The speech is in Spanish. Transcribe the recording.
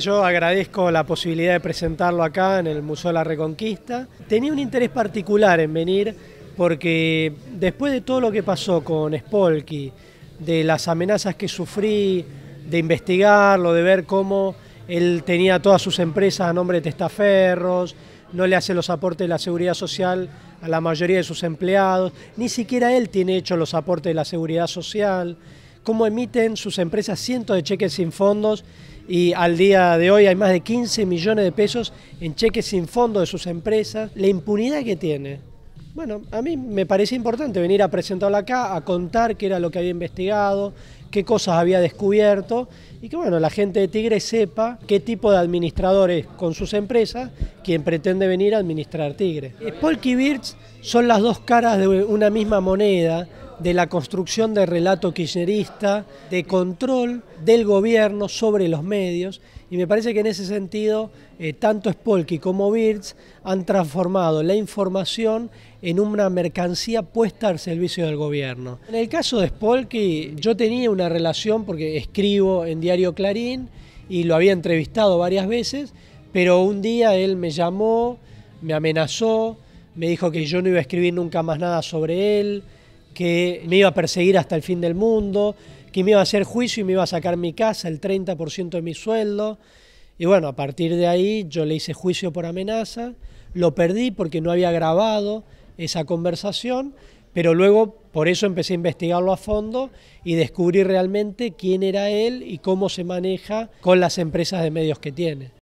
Yo agradezco la posibilidad de presentarlo acá en el Museo de la Reconquista. Tenía un interés particular en venir porque después de todo lo que pasó con Spolky, de las amenazas que sufrí, de investigarlo, de ver cómo él tenía todas sus empresas a nombre de testaferros, no le hace los aportes de la seguridad social a la mayoría de sus empleados, ni siquiera él tiene hecho los aportes de la seguridad social cómo emiten sus empresas cientos de cheques sin fondos y al día de hoy hay más de 15 millones de pesos en cheques sin fondos de sus empresas. La impunidad que tiene. Bueno, a mí me parece importante venir a presentarla acá, a contar qué era lo que había investigado, qué cosas había descubierto y que bueno, la gente de Tigre sepa qué tipo de administradores con sus empresas quien pretende venir a administrar Tigre. Eh, Polk y son las dos caras de una misma moneda de la construcción de relato kirchnerista, de control del gobierno sobre los medios, y me parece que en ese sentido eh, tanto Spolky como Birds han transformado la información en una mercancía puesta al servicio del gobierno. En el caso de Spolky yo tenía una relación porque escribo en Diario Clarín y lo había entrevistado varias veces, pero un día él me llamó, me amenazó, me dijo que yo no iba a escribir nunca más nada sobre él, que me iba a perseguir hasta el fin del mundo, que me iba a hacer juicio y me iba a sacar mi casa, el 30% de mi sueldo. Y bueno, a partir de ahí yo le hice juicio por amenaza, lo perdí porque no había grabado esa conversación, pero luego por eso empecé a investigarlo a fondo y descubrí realmente quién era él y cómo se maneja con las empresas de medios que tiene.